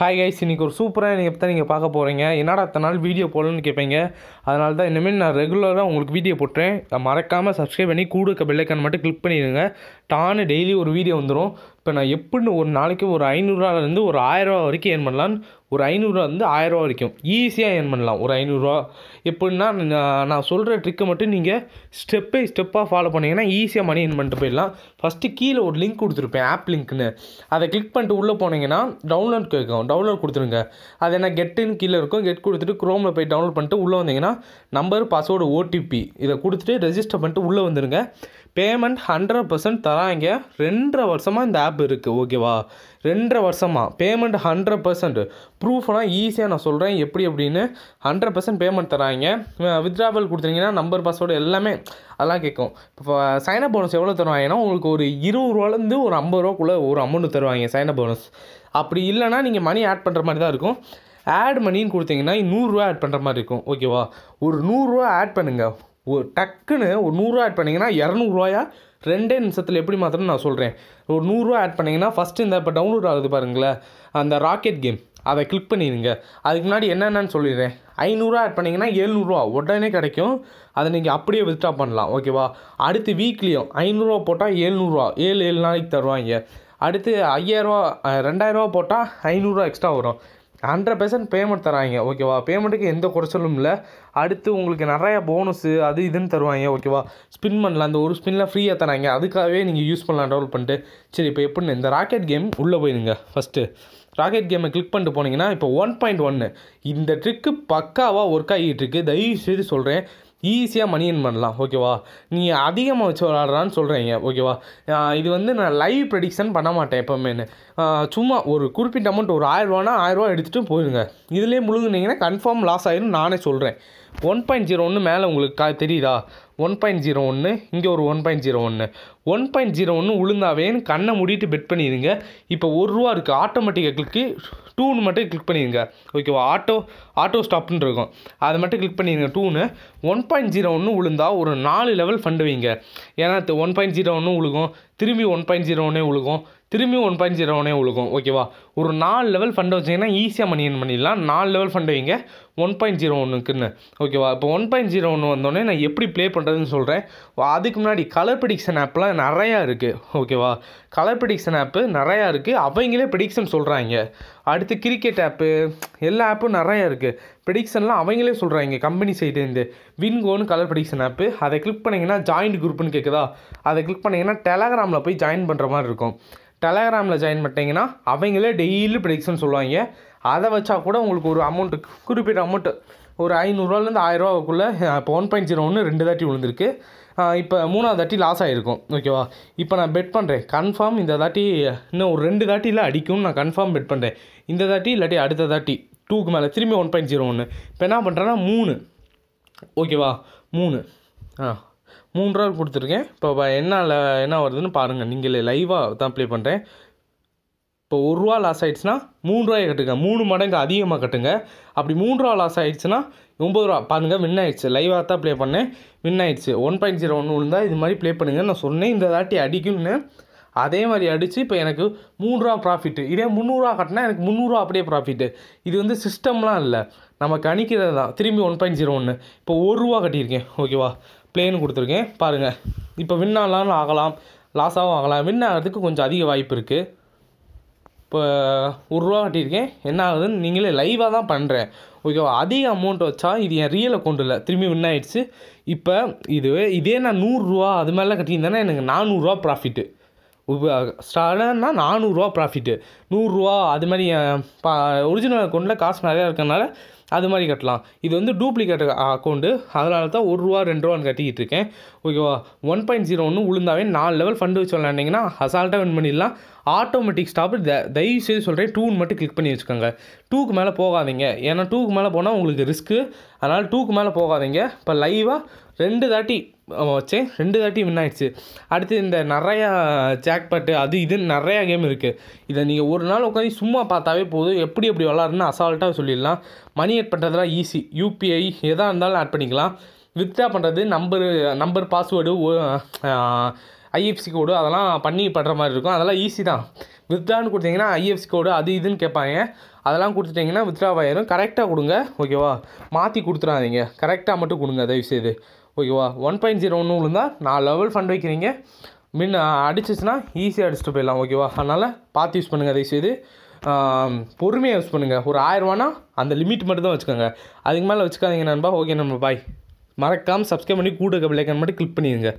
hi guys இன்றைக்கி ஒரு சூப்பராக நீங்கள் தான் நீங்கள் பார்க்க போகிறீங்க என்னடா அத்தனை நாள் வீடியோ போடலன்னு கேட்பீங்க அதனால தான் இனிமேல் நான் ரெகுலராக உங்களுக்கு வீடியோ போட்டுறேன் மறக்காமல் சப்ஸ்கிரைப் பண்ணி கூட இருக்க பெல்லைக்கான் மட்டும் கிளிக் பண்ணிடுங்க டானு டெய்லி ஒரு வீடியோ வந்துடும் இப்போ நான் எப்படின்னு ஒரு நாளைக்கு ஒரு ஐநூறுரூவாலேருந்து ஒரு ஆயிரரூவா வரைக்கும் ஏன் பண்ணலான்னு ஒரு ஐநூறுரூவா வந்து ஆயரூவா வரைக்கும் ஈஸியாக ஏர்ன் பண்ணலாம் ஒரு ஐநூறுரூவா எப்படின்னா நான் நான் சொல்கிற ட்ரிக்கை மட்டும் நீங்கள் ஸ்டெப் பை ஸ்டெப்பாக ஃபாலோ பண்ணிங்கன்னா ஈஸியாக மணி ஏர்ன் பண்ணிட்டு போயிடலாம் ஃபஸ்ட்டு கீழே ஒரு லிங்க் கொடுத்துருப்பேன் ஆப் லிங்க்னு அதை கிளிக் பண்ணிட்டு உள்ளே போனீங்கன்னா டவுன்லோட் கேட்கும் டவுன்லோட் கொடுத்துருங்க அது என்ன கெட்டுன்னு கீழே இருக்கும் கெட் கொடுத்துட்டு க்ரோமில் போய் டவுன்லோட் பண்ணிட்டு உள்ளே வந்தீங்கன்னா நம்பர் பாஸ்வேர்டு ஓடிபி இதை கொடுத்துட்டு ரெஜிஸ்டர் பண்ணிட்டு உள்ளே வந்துடுங்க பேமெண்ட் ஹண்ட்ரட் பர்சன்ட் தராங்க ரெண்டரை வருஷமாக இந்த ஆப் இருக்குது ஓகேவா ரெண்டரை வருஷமாக பேமெண்ட் ஹண்ட்ரட் பர்சன்ட் ப்ரூஃபெல்லாம் ஈஸியாக நான் சொல்கிறேன் எப்படி அப்படின்னு ஹண்ட்ரட் பர்சன்ட் பேமெண்ட் தராங்க வித்ராவல் கொடுத்துருங்கன்னா நம்பர் பாஸ்வேர்டு எல்லாமே அதெல்லாம் கேட்கும் இப்போ சைனப் போனஸ் எவ்வளோ தருவாங்கன்னா உங்களுக்கு ஒரு இருபது ரூபாலேருந்து ஒரு ஐம்பது ரூபாக்குள்ளே ஒரு அமௌண்ட் தருவாங்க சைனப் போனஸ் அப்படி இல்லைன்னா நீங்கள் மணி ஆட் பண்ணுற மாதிரி தான் இருக்கும் ஆட் மணின்னு கொடுத்தீங்கன்னா நூறுரூவா ஆட் பண்ணுற மாதிரி இருக்கும் ஓகேவா ஒரு நூறுரூவா ஆட் பண்ணுங்கள் ஒரு டக்குன்னு ஒரு நூறுரூவா ஆட் பண்ணிங்கன்னா இரநூறுவாயா ரெண்டே நிமிஷத்தில் எப்படி மாத்திரம் நான் சொல்கிறேன் ஒரு நூறுரூவா ஆட் பண்ணிங்கன்னா ஃபஸ்ட்டு இந்த இப்போ டவுன்லோட் ஆகுது பாருங்களேன் அந்த ராக்கெட் கேம் அதை கிளிக் பண்ணிடுங்க அதுக்கு முன்னாடி என்னென்னு சொல்லிடுறேன் ஐநூறுரூவா ஆட் பண்ணிங்கன்னா எழுநூறுவா உடனே கிடைக்கும் அதை நீங்கள் அப்படியே வித்ட்ரா பண்ணலாம் ஓகேவா அடுத்து வீக்லியும் ஐநூறுரூவா போட்டால் எழுநூறுவா ஏழு ஏழு நாளைக்கு தருவாங்க அடுத்து ஐயாயிரரூவா ரெண்டாயிரரூவா போட்டால் ஐநூறுரூவா எக்ஸ்ட்ரா வரும் ஹண்ட்ரட் பர்சன்ட் பேமெண்ட் தராங்க ஓகேவா பேமெண்ட்டுக்கு எந்த குறைச்சலும் இல்லை அடுத்து உங்களுக்கு நிறையா போனஸு அது இதுன்னு தருவாங்க ஓகேவா ஸ்பின் பண்ணலாம் அந்த ஒரு ஸ்பின்லாம் ஃப்ரீயாக தராங்க அதுக்காகவே நீங்கள் யூஸ் பண்ணலாம் டவுல் பண்ணிட்டு சரி இப்போ எப்படின்னு இந்த ராக்கெட் கேம் உள்ளே போயிடுங்க ஃபஸ்ட்டு ராக்கெட் கேமை கிளிக் பண்ணிட்டு போனீங்கன்னா இப்போ ஒன் பாயிண்ட் ஒன்று இந்த ட்ரிக்கு பக்காவாக ஒர்க் ஆகிட்டு இருக்குது தயவு செய்து சொல்கிறேன் ஈஸியாக மணி ஏர்ன் பண்ணலாம் ஓகேவா நீ அதிகமாக வச்சு விளாட்றான்னு சொல்கிறீங்க ஓகேவா இது வந்து நான் லைவ் ப்ரெடிக்ஷன் பண்ண மாட்டேன் எப்போவுமே சும்மா ஒரு குறிப்பிட்ட அமௌண்ட் ஒரு ஆயிரரூவானா ஆயிரரூவா எடுத்துகிட்டு போயிருங்க இதுலேயே முழுங்குனீங்கன்னா கன்ஃபார்ம் லாஸ் ஆயிரும் நானே சொல்கிறேன் ஒன் பாயிண்ட் ஜீரோ ஒன்று மேலே உங்களுக்கு தெரியுதா ஒன் பாயிண்ட் ஜீரோ ஒன்று இங்கே ஒரு ஒன் பாயிண்ட் ஜீரோ ஒன்று ஒன் பாயிண்ட் ஜீரோ ஒன்று உளுந்தாவேன்னு கண்ணை மூடிட்டு பெட் பண்ணிடுங்க இப்போ ஒரு ரூபா இருக்குது ஆட்டோமேட்டிக்காக கிளிக்கு டூன்னு மட்டும் கிளிக் பண்ணிடுங்க ஓகேவா ஆட்டோ ஆட்டோ ஸ்டாப்னு இருக்கும் அதை மட்டும் கிளிக் பண்ணிடுங்க டூனு ஒன் பாயிண்ட் ஜீரோ ஒன்று உளுந்தா ஒரு நாலு லெவல் ஃபண்டு வைங்க ஏன்னா ஒன் பாயிண்ட் ஜீரோ ஒன்று உழுகும் திரும்பி ஒன் பாயிண்ட் ஜீரோ ஒன்றே உழுகும் திரும்பியும் ஒன் பாயிண்ட் ஜீரோ ஒன்னே உழுகும் ஓகேவா ஒரு நாலு லெவல் ஃபண்டை வச்சிங்கன்னா ஈஸியாக மணி ஏர்ன் பண்ணிடலாம் நாலு லெவல் ஃபண்டை வைங்க ஒன் பாயிண்ட் ஜீரோ ஒன்றுக்குன்னு ஓகேவா இப்போ ஒன் பாயிண்ட் ஜீரோ ஒன்று வந்தோடனே நான் எப்படி ப்ளே பண்ணுறதுன்னு சொல்கிறேன் அதுக்கு முன்னாடி கலர் ப்ரிடிக்ஷன் ஆப்லாம் நிறையா இருக்குது ஓகேவா கலர் ப்ரிடிக்ஷன் ஆப்பு நிறையா இருக்குது அவங்களே ப்ரிடிக்ஷன் சொல்கிறாங்க அடுத்து கிரிக்கெட் ஆப்பு எல்லா ஆப்பும் நிறையா இருக்குது ப்ரிடிக்ஷன்லாம் அவங்களே சொல்கிறாங்க கம்பெனி சைடுலேருந்து வின்கோன்னு கலர் ப்ரிடிக்ஷன் ஆப்பு அதை கிளிக் பண்ணிங்கன்னா ஜாயின்ட் குரூப்னு கேட்குதா அதை கிளிக் பண்ணிங்கன்னா டெலகிராமில் போய் ஜாயின் பண்ணுற மாதிரி இருக்கும் டெலகிராமில் ஜாயின் பண்ணிட்டீங்கன்னா அவங்களே டெய்லி ப்ரெடிக்ஷன் சொல்லுவாங்க அதை வச்சா கூட உங்களுக்கு ஒரு அமௌண்ட்டு குறிப்பிட்ட அமௌண்ட்டு ஒரு ஐநூறுரூவாலேருந்து ஆயிரரூவாக்குள்ளே இப்போ ஒன் பாயிண்ட் ஜீரோ ஒன்று ரெண்டு தாட்டி விழுந்திருக்கு இப்போ மூணாவது தாட்டி லாஸ் ஆகிருக்கும் ஓகேவா இப்போ நான் பெட் பண்ணுறேன் கன்ஃபார்ம் இந்த தாட்டி இன்னும் ஒரு ரெண்டு தாட்டியில் அடிக்கும்னு நான் கன்ஃபார்ம் பெட் பண்ணுறேன் இந்த தாட்டி இல்லாட்டி அடுத்த தாட்டி டூக்கு மேலே திரும்பி ஒன் பாயிண்ட் ஜீரோ ஒன்று இப்போ என்ன பண்ணுறேன்னா மூணு ஓகேவா மூணு ஆ மூன்றாவது கொடுத்துருக்கேன் இப்போ என்ன என்ன வருதுன்னு பாருங்கள் நீங்களே லைவாக தான் ப்ளே பண்ணுறேன் இப்போ ஒரு ரூபா லாஸ் ஆகிடுச்சுன்னா மூன்றுரூவாய் கட்டுங்க மூணு மடங்கு அதிகமாக கட்டுங்க அப்படி மூன்றுரூவா லாஸ் ஆகிடுச்சுன்னா ஒம்பது ரூபா பாருங்கள் வின் ஆகிடுச்சு லைவாக தான் ப்ளே பண்ணேன் வின் ஆகிடுச்சு ஒன் பாயிண்ட் ஜீரோ ஒன்று இருந்தால் இது மாதிரி ப்ளே பண்ணுங்கள் நான் சொன்னேன் இந்த தாட்டி அடிக்கும்னு அதே மாதிரி அடித்து இப்போ எனக்கு மூன்றுரூவா ப்ராஃபிட்டு இதே முந்நூறுரூவா கட்டினா எனக்கு முந்நூறுரூவா அப்படியே ப்ராஃபிட்டு இது வந்து சிஸ்டம்லாம் இல்லை நம்ம கணிக்கிறது தான் திரும்பி ஒன் பாயிண்ட் ஜீரோ ஒன்று இப்போ ஒரு ரூபா கட்டியிருக்கேன் ஓகேவா பிளேன்னு கொடுத்துருக்கேன் பாருங்கள் இப்போ வின் ஆகலாம்னு ஆகலாம் லாஸாகவும் ஆகலாம் வின் ஆகிறதுக்கு கொஞ்சம் அதிக வாய்ப்பு இருக்குது இப்போ ஒரு ரூபா கட்டியிருக்கேன் என்ன ஆகுதுன்னு நீங்களே லைவாக தான் பண்ணுறேன் ஓகேவா அதிக அமௌண்ட் வச்சா இது என் ரியலை கொண்டு இல்லை திரும்பி வின் ஆகிடுச்சு இப்போ இதுவே இதே நான் நூறுரூவா அது மாதிரிலாம் கட்டியிருந்தேன்னா எனக்கு நானூறுரூவா ப்ராஃபிட்டு ஸ்டார்டர்னா நானூறுரூவா ப்ராஃபிட்டு நூறுரூவா அது மாதிரி பா ஒரிஜினல் அக்கௌண்ட்டில் காசு நிறையா இருக்கிறனால அது மாதிரி கட்டலாம் இது வந்து டூப்ளிகேட் அக்கௌண்ட்டு அதனால தான் ஒரு ரூபா ரெண்டு ரூபான்னு கட்டிக்கிட்டு இருக்கேன் ஓகேவா ஒன் பாயிண்ட் ஜீரோ ஒன்று உளுந்தாவே நாலு லெவல் ஃபண்டு வச்சு விளாண்டிங்கன்னா அசால்ட்டாக வின் பண்ணிடலாம் ஆட்டோமேட்டிக் ஸ்டாப் த தயவு செய்து சொல்கிறேன் டூன் மட்டும் கிளிக் பண்ணி வச்சுக்கோங்க டூக்கு மேலே போகாதீங்க ஏன்னா டூக்கு மேலே போனால் உங்களுக்கு ரிஸ்க்கு அதனால் டூக்கு மேலே போகாதீங்க இப்போ லைவாக ரெண்டு தாட்டி வச்சேன் ரெண்டு தாட்டி வின் ஆயிடுச்சு அடுத்து இந்த நிறையா ஜாக்பாட்டு அது இதுன்னு நிறையா கேம் இருக்குது இதை நீங்கள் ஒரு நாள் உட்காந்து சும்மா பார்த்தாவே போதும் எப்படி எப்படி விளாட்றதுன்னு அசால்ட்டாக சொல்லிடலாம் மணி கிரியேட் பண்ணுறதுலாம் ஈஸி யூபிஐ எதாக இருந்தாலும் ஆட் பண்ணிக்கலாம் வித்ட்ரா பண்ணுறது number number password IFC code அதெல்லாம் பண்ணி பண்ணுற மாதிரி இருக்கும் அதெல்லாம் ஈஸி தான் வித்ட்ரான்னு கொடுத்தீங்கன்னா ஐஎஃப்சி கோடு அது இதுன்னு கேட்பாங்க அதெல்லாம் கொடுத்துட்டிங்கன்னா வித்ட்ரா ஆயிரும் கரெக்டாக கொடுங்க ஓகேவா மாற்றி கொடுத்துடாதீங்க கரெக்டாக மட்டும் கொடுங்க தயவுசெய்து ஓகேவா ஒன் பாயிண்ட் ஜீரோ ஒன்று விழுந்தால் நான் லெவல் ஃபண்ட் வைக்கிறீங்க மின் அடிச்சிச்சுன்னா ஈஸியாக அடிச்சுட்டு போயிடலாம் ஓகேவா அதனால் பார்த்து யூஸ் பண்ணுங்கள் தயவுசெய்து பொறுமையாக யூஸ் பண்ணுங்கள் ஒரு ஆயிரரூவானா அந்த லிமிட் மட்டும் தான் வச்சுக்கோங்க அதுக்கு மேலே வச்சுக்காதீங்க நண்பா ஓகே நம்ம பாய் மறக்காமல் சப்ஸ்கிரைப் பண்ணி கூட இருக்க மட்டும் கிளிக் பண்ணிடுங்க